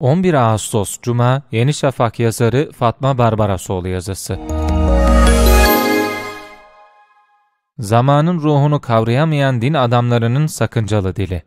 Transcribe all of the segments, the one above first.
11 Ağustos Cuma Yeni Şafak yazarı Fatma Barbarasoğlu yazısı. Zamanın ruhunu kavrayamayan din adamlarının sakıncalı dili.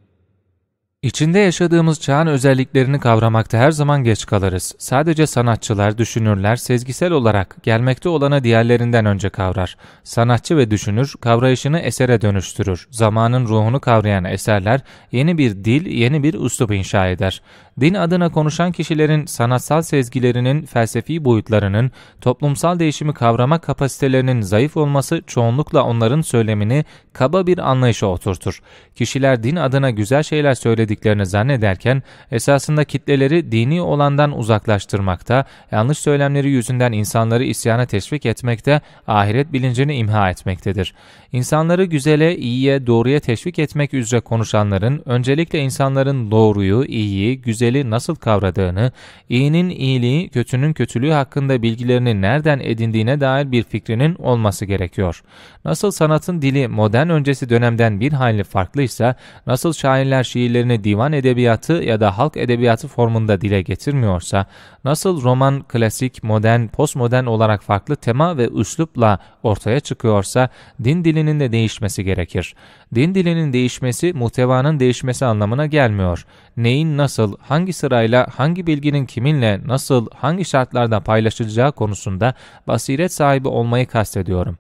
İçinde yaşadığımız çağın özelliklerini kavramakta her zaman geç kalırız. Sadece sanatçılar, düşünürler sezgisel olarak gelmekte olana diğerlerinden önce kavrar. Sanatçı ve düşünür kavrayışını esere dönüştürür. Zamanın ruhunu kavrayan eserler yeni bir dil, yeni bir üslup inşa eder din adına konuşan kişilerin sanatsal sezgilerinin felsefi boyutlarının, toplumsal değişimi kavrama kapasitelerinin zayıf olması çoğunlukla onların söylemini kaba bir anlayışa oturtur. Kişiler din adına güzel şeyler söylediklerini zannederken esasında kitleleri dini olandan uzaklaştırmakta, yanlış söylemleri yüzünden insanları isyana teşvik etmekte, ahiret bilincini imha etmektedir. İnsanları güzele, iyiye, doğruya teşvik etmek üzere konuşanların öncelikle insanların doğruyu, iyiyi, güzeli, bedeli nasıl kavradığını, iyinin iyiliği, kötünün kötülüğü hakkında bilgilerini nereden edindiğine dair bir fikrinin olması gerekiyor. Nasıl sanatın dili modern öncesi dönemden bir hayli farklıysa, nasıl şairler şiirlerini divan edebiyatı ya da halk edebiyatı formunda dile getirmiyorsa, nasıl roman klasik, modern, postmodern olarak farklı tema ve üslupla ortaya çıkıyorsa, din dilinin de değişmesi gerekir. Din dilinin değişmesi muhtevanın değişmesi anlamına gelmiyor. Neyin nasıl, hangi hangi sırayla, hangi bilginin kiminle, nasıl, hangi şartlarda paylaşılacağı konusunda basiret sahibi olmayı kastediyorum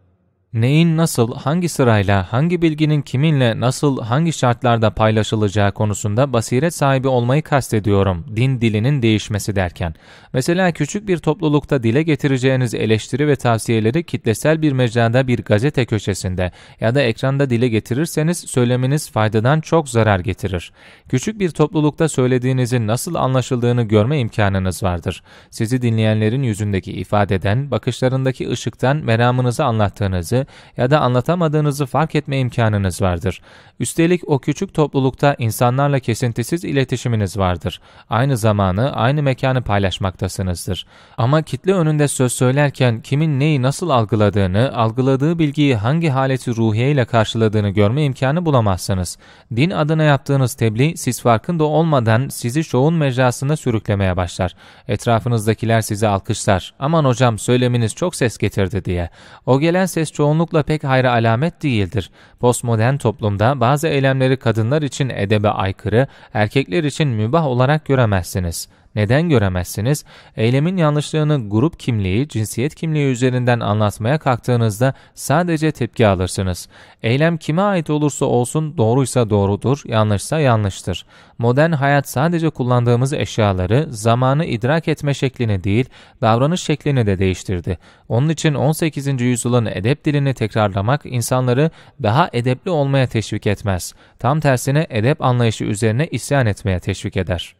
neyin nasıl, hangi sırayla, hangi bilginin kiminle, nasıl, hangi şartlarda paylaşılacağı konusunda basiret sahibi olmayı kastediyorum, din dilinin değişmesi derken. Mesela küçük bir toplulukta dile getireceğiniz eleştiri ve tavsiyeleri kitlesel bir mecrada bir gazete köşesinde ya da ekranda dile getirirseniz söyleminiz faydadan çok zarar getirir. Küçük bir toplulukta söylediğinizin nasıl anlaşıldığını görme imkanınız vardır. Sizi dinleyenlerin yüzündeki ifadeden, bakışlarındaki ışıktan meramınızı anlattığınızı, olmadığını ya da anlatamadığınızı fark etme imkanınız vardır. Üstelik o küçük toplulukta insanlarla kesintisiz iletişiminiz vardır. Aynı zamanı, aynı mekanı paylaşmaktasınızdır. Ama kitle önünde söz söylerken kimin neyi nasıl algıladığını, algıladığı bilgiyi hangi haleti ruhiye ile karşıladığını görme imkanı bulamazsınız. Din adına yaptığınız tebliğ siz farkında olmadan sizi şovun mecrasında sürüklemeye başlar. Etrafınızdakiler sizi alkışlar. Aman hocam söyleminiz çok ses getirdi diye. O gelen ses çoğun çoğunlukla pek hayra alamet değildir. Postmodern toplumda bazı eylemleri kadınlar için edebe aykırı, erkekler için mübah olarak göremezsiniz. Neden göremezsiniz? Eylemin yanlışlığını grup kimliği, cinsiyet kimliği üzerinden anlatmaya kalktığınızda sadece tepki alırsınız. Eylem kime ait olursa olsun doğruysa doğrudur, yanlışsa yanlıştır. Modern hayat sadece kullandığımız eşyaları, zamanı idrak etme şeklini değil, davranış şeklini de değiştirdi. Onun için 18. yüzyılın edep dilini tekrarlamak insanları daha edepli olmaya teşvik etmez. Tam tersine edep anlayışı üzerine isyan etmeye teşvik eder.